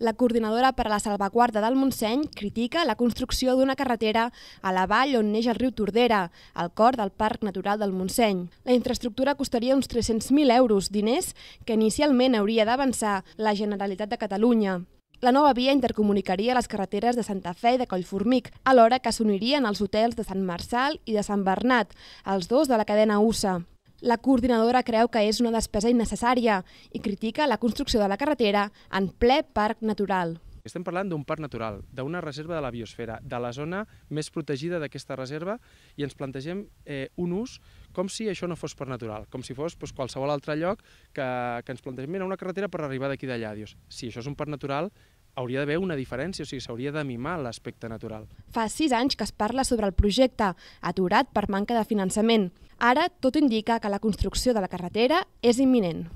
La coordinadora per a la salvaguarda del Montseny critica la construcció d'una carretera a la vall on neix el riu Tordera, al cor del Parc Natural del Montseny. La infraestructura costaria uns 300.000 euros, diners que inicialment hauria d'avançar la Generalitat de Catalunya. La nova via intercomunicaria les carreteres de Santa Fe i de Collformic, alhora que s'unirien els hotels de Sant Marçal i de Sant Bernat, els dos de la cadena USA. La coordinadora creu que és una despesa innecessària i critica la construcció de la carretera en ple parc natural. Estem parlant d'un parc natural, d'una reserva de la biosfera, de la zona més protegida d'aquesta reserva i ens plantegem eh, un ús com si això no fos parc natural, com si fos doncs, qualsevol altre lloc que, que ens plantegem mira, una carretera per arribar d'aquí d'allà. Dius, si això és un parc natural, hauria d'haver una diferència, o sigui, s'hauria de mimar l'aspecte natural. Fa sis anys que es parla sobre el projecte, aturat per manca de finançament. Ara tot indica que la construcció de la carretera és imminent.